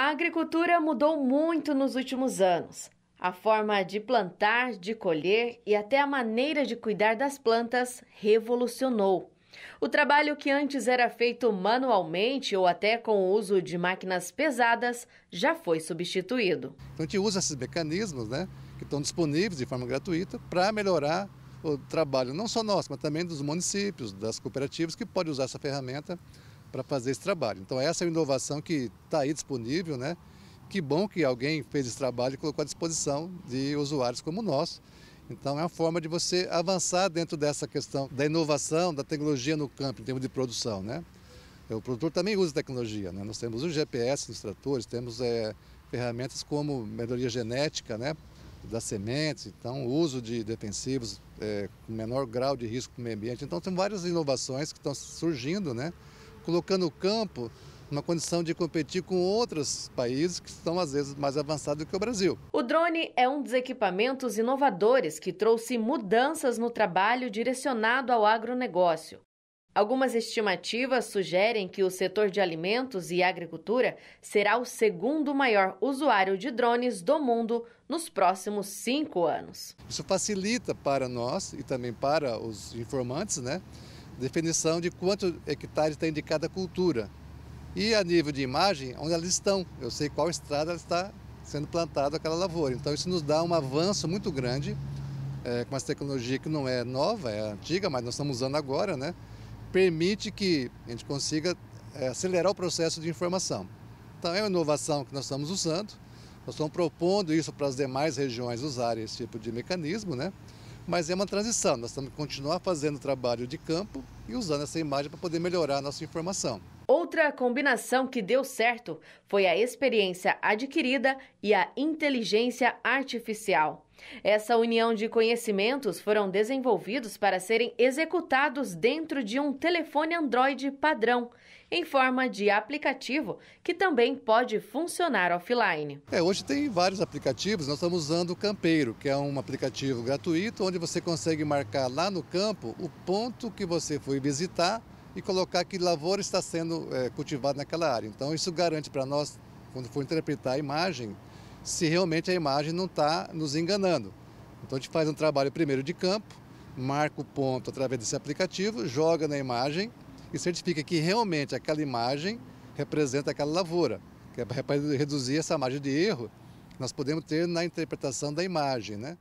A agricultura mudou muito nos últimos anos. A forma de plantar, de colher e até a maneira de cuidar das plantas revolucionou. O trabalho que antes era feito manualmente ou até com o uso de máquinas pesadas já foi substituído. Então a gente usa esses mecanismos né, que estão disponíveis de forma gratuita para melhorar o trabalho, não só nosso, mas também dos municípios, das cooperativas que podem usar essa ferramenta para fazer esse trabalho. Então essa é a inovação que está aí disponível, né? Que bom que alguém fez esse trabalho e colocou à disposição de usuários como nós. Então é uma forma de você avançar dentro dessa questão da inovação, da tecnologia no campo em termos de produção, né? O produtor também usa tecnologia, né? Nós temos o GPS nos tratores, temos é, ferramentas como melhoria genética, né? das sementes, então o uso de defensivos é, com menor grau de risco para o meio ambiente. Então, tem várias inovações que estão surgindo, né? colocando o campo numa condição de competir com outros países que estão às vezes mais avançados do que o Brasil. O drone é um dos equipamentos inovadores que trouxe mudanças no trabalho direcionado ao agronegócio. Algumas estimativas sugerem que o setor de alimentos e agricultura será o segundo maior usuário de drones do mundo nos próximos cinco anos. Isso facilita para nós e também para os informantes, né? definição de quantos hectares tem de cada cultura. E a nível de imagem, onde elas estão. Eu sei qual estrada está sendo plantada aquela lavoura. Então isso nos dá um avanço muito grande é, com essa tecnologia que não é nova, é antiga, mas nós estamos usando agora, né? Permite que a gente consiga é, acelerar o processo de informação. Então é uma inovação que nós estamos usando. Nós estamos propondo isso para as demais regiões usarem esse tipo de mecanismo, né? mas é uma transição. Nós temos que continuar fazendo o trabalho de campo e usando essa imagem para poder melhorar a nossa informação. Outra combinação que deu certo foi a experiência adquirida e a inteligência artificial. Essa união de conhecimentos foram desenvolvidos para serem executados dentro de um telefone Android padrão, em forma de aplicativo que também pode funcionar offline. É, hoje tem vários aplicativos, nós estamos usando o Campeiro, que é um aplicativo gratuito onde você consegue marcar lá no campo o ponto que você foi visitar e colocar que lavoura está sendo é, eh, cultivada naquela área. Então, isso garante para nós, quando for interpretar a imagem, se realmente a imagem não está nos enganando. Então, a gente faz um trabalho primeiro de campo, marca o ponto através desse aplicativo, joga na imagem e certifica que realmente aquela imagem representa aquela lavoura. Que é para reduzir essa margem de erro, nós podemos ter na interpretação da imagem, né?